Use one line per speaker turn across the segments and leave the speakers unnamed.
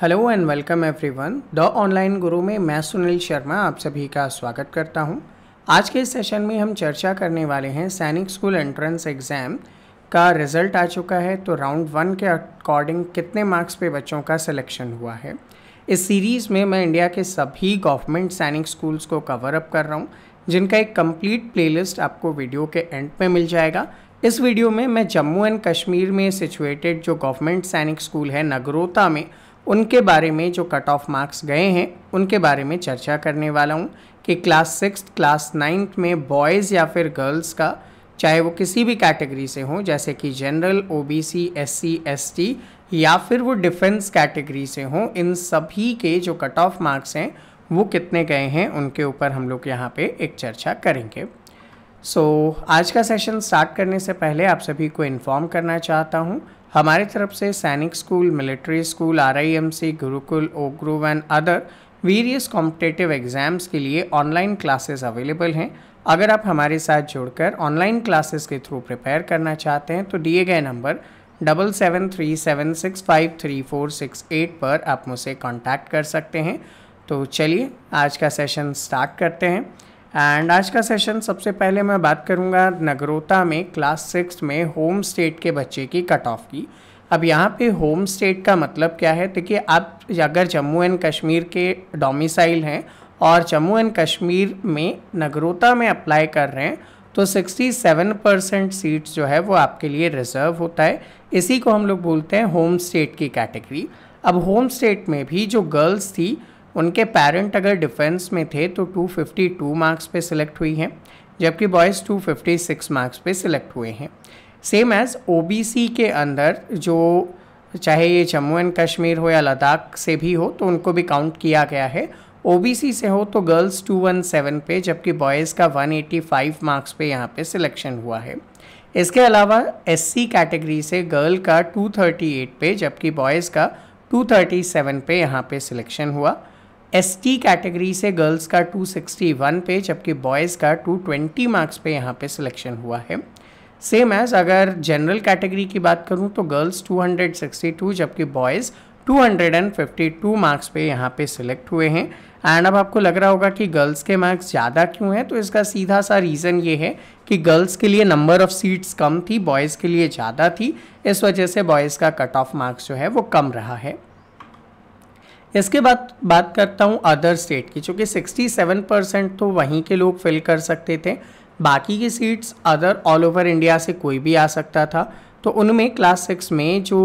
Hello and welcome everyone the online Guru में मैं सुनील शर्मा आप सभी का स्वागत करता हूं। आज के सेशन में हम चर्चा करने वाले हैं सैनिक स्कूल एंट्रेंस एग्ज़ाम का रिज़ल्ट आ चुका है तो राउंड वन के अकॉर्डिंग कितने मार्क्स पे बच्चों का सिलेक्शन हुआ है इस सीरीज़ में मैं इंडिया के सभी गवर्नमेंट सैनिक स्कूल्स को कवर अप कर रहा हूँ जिनका एक कम्प्लीट प्लेलिस्ट आपको वीडियो के एंड में मिल जाएगा इस वीडियो में मैं जम्मू एंड कश्मीर में सिचुएटेड जो गवर्नमेंट सैनिक स्कूल है नगरोता में उनके बारे में जो कट ऑफ मार्क्स गए हैं उनके बारे में चर्चा करने वाला हूँ कि क्लास सिक्स क्लास नाइन्थ में बॉयज़ या फिर गर्ल्स का चाहे वो किसी भी कैटेगरी से हों जैसे कि जनरल ओबीसी एससी एसटी या फिर वो डिफेंस कैटेगरी से हों इन सभी के जो कट ऑफ मार्क्स हैं वो कितने गए हैं उनके ऊपर हम लोग यहाँ पे एक चर्चा करेंगे सो so, आज का सेशन स्टार्ट करने से पहले आप सभी को इन्फॉर्म करना चाहता हूँ हमारे तरफ से Sainik school military school RIMC Gurukul ओग्रूव and other various competitive exams के लिए ऑनलाइन क्लासेस अवेलेबल हैं अगर आप हमारे साथ जुड़कर ऑनलाइन क्लासेस के थ्रू प्रिपेयर करना चाहते हैं तो दिए गए number double seven three seven six five three four six eight पर आप मुझसे कांटेक्ट कर सकते हैं तो चलिए आज का सेशन स्टार्ट करते हैं एंड आज का सेशन सबसे पहले मैं बात करूँगा नगरोता में क्लास सिक्स में होम स्टेट के बच्चे की कट ऑफ की अब यहाँ पे होम स्टेट का मतलब क्या है देखिए आप अगर जम्मू एंड कश्मीर के डोमिसाइल हैं और जम्मू एंड कश्मीर में नगरोता में अप्लाई कर रहे हैं तो 67 परसेंट सीट्स जो है वो आपके लिए रिजर्व होता है इसी को हम लोग बोलते हैं होम स्टेट की कैटेगरी अब होम स्टेट में भी जो गर्ल्स थी उनके पेरेंट अगर डिफेंस में थे तो 252 मार्क्स पे सिलेक्ट हुई हैं जबकि बॉयज़ 256 मार्क्स पे सिलेक्ट हुए हैं सेम एज़ ओ के अंदर जो चाहे ये जम्मू एंड कश्मीर हो या लद्दाख से भी हो तो उनको भी काउंट किया गया है ओबीसी से हो तो गर्ल्स 217 पे जबकि बॉयज़ का 185 मार्क्स पे यहाँ पे सिलेक्शन हुआ है इसके अलावा एससी कैटेगरी से गर्ल का 238 पे जबकि बॉयज़ का 237 पे यहाँ पे सिलेक्शन हुआ एस कैटेगरी से गर्ल्स का 261 पे जबकि बॉयज़ का 220 मार्क्स पे यहाँ पे सिलेक्शन हुआ है सेम एज अगर जनरल कैटेगरी की बात करूँ तो गर्ल्स 262 जबकि बॉयज़ 252 मार्क्स पे यहाँ पे सिलेक्ट हुए हैं एंड अब आपको लग रहा होगा कि गर्ल्स के मार्क्स ज़्यादा क्यों हैं तो इसका सीधा सा रीज़न ये है कि गर्ल्स के लिए नंबर ऑफ़ सीट्स कम थी बॉयज़ के लिए ज़्यादा थी इस वजह से बॉयज़ का कट ऑफ मार्क्स जो है वो कम रहा है इसके बाद बात करता हूँ अदर स्टेट की चूँकि 67 परसेंट तो वहीं के लोग फिल कर सकते थे बाकी की seats other all over India से कोई भी आ सकता था तो उनमें क्लास सिक्स में जो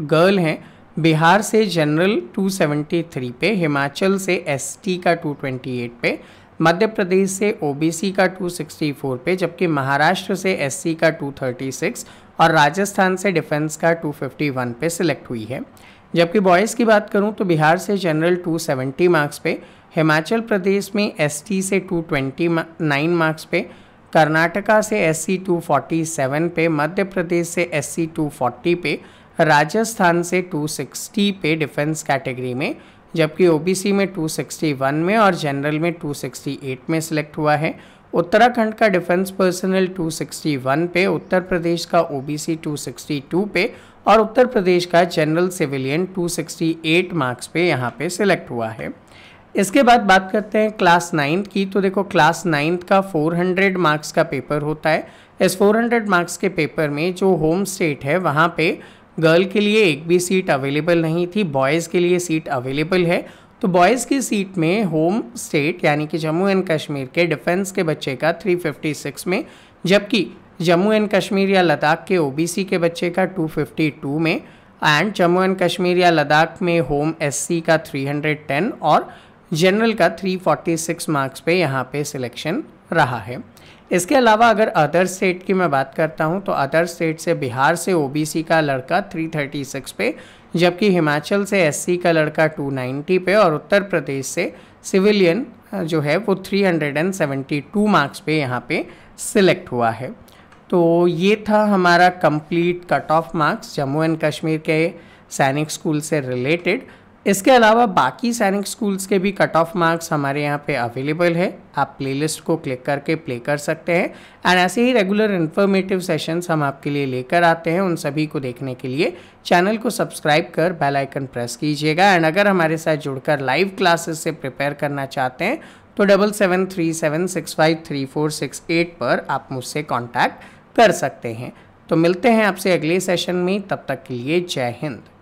गर्ल हैं बिहार से जनरल 273 पे हिमाचल से एसटी का 228 पे मध्य प्रदेश से ओबीसी का 264 पे जबकि महाराष्ट्र से एससी का 236 और राजस्थान से डिफेंस का 251 पे सिलेक्ट हुई है जबकि बॉयज़ की बात करूँ तो बिहार से जनरल 270 मार्क्स पे हिमाचल प्रदेश में एसटी से 229 मार्क्स पे कर्नाटका से S C two forty seven पे मध्य प्रदेश से एस सी टू फोर्टी पे राजस्थान से टू सिक्सटी पे डिफेंस कैटेगरी में जबकि ओबीसी में टू सिक्सटी वन में और जनरल में टू सिक्सटी एट में सिलेक्ट हुआ है उत्तराखंड का defence personnel two sixty one पे उत्तर प्रदेश का ओबीसी टू सिक्सटी टू पे और उत्तर प्रदेश का जनरल सिविलियन 268 मार्क्स पे यहाँ पे सिलेक्ट हुआ है इसके बाद बात करते हैं क्लास नाइन्थ की तो देखो क्लास नाइन्थ का 400 मार्क्स का पेपर होता है इस 400 मार्क्स के पेपर में जो होम स्टेट है वहाँ पे गर्ल के लिए एक भी सीट अवेलेबल नहीं थी बॉयज़ के लिए सीट अवेलेबल है तो बॉयज़ की सीट में होम स्टेट यानी कि जम्मू एंड कश्मीर के डिफेंस के बच्चे का 356 में जबकि जम्मू एंड कश्मीर या लद्दाख के ओबीसी के बच्चे का 252 में एंड जम्मू एंड कश्मीर या लद्दाख में होम एससी का 310 और जनरल का 346 मार्क्स पे यहाँ पे सिलेक्शन रहा है इसके अलावा अगर अदर स्टेट की मैं बात करता हूँ तो अदर स्टेट से बिहार से ओबीसी का लड़का 336 पे जबकि हिमाचल से एससी का लड़का 290 पे और उत्तर प्रदेश से सिविलियन जो है वो 372 मार्क्स पे यहाँ पे सिलेक्ट हुआ है तो ये था हमारा complete cut off marks Jammu and Kashmir के सैनिक स्कूल से रिलेटेड इसके अलावा बाकी सैनिक स्कूल्स के भी कट ऑफ मार्क्स हमारे यहाँ पे अवेलेबल है आप प्लेलिस्ट को क्लिक करके प्ले कर सकते हैं एंड ऐसे ही रेगुलर इन्फॉर्मेटिव सेशंस हम आपके लिए लेकर आते हैं उन सभी को देखने के लिए चैनल को सब्सक्राइब कर बेल आइकन प्रेस कीजिएगा एंड अगर हमारे साथ जुड़कर लाइव क्लासेस से प्रिपेयर करना चाहते हैं तो double seven three seven six five three four six eight पर आप मुझसे कॉन्टैक्ट कर सकते हैं तो मिलते हैं आपसे अगले सेशन में तब तक के लिए जय हिंद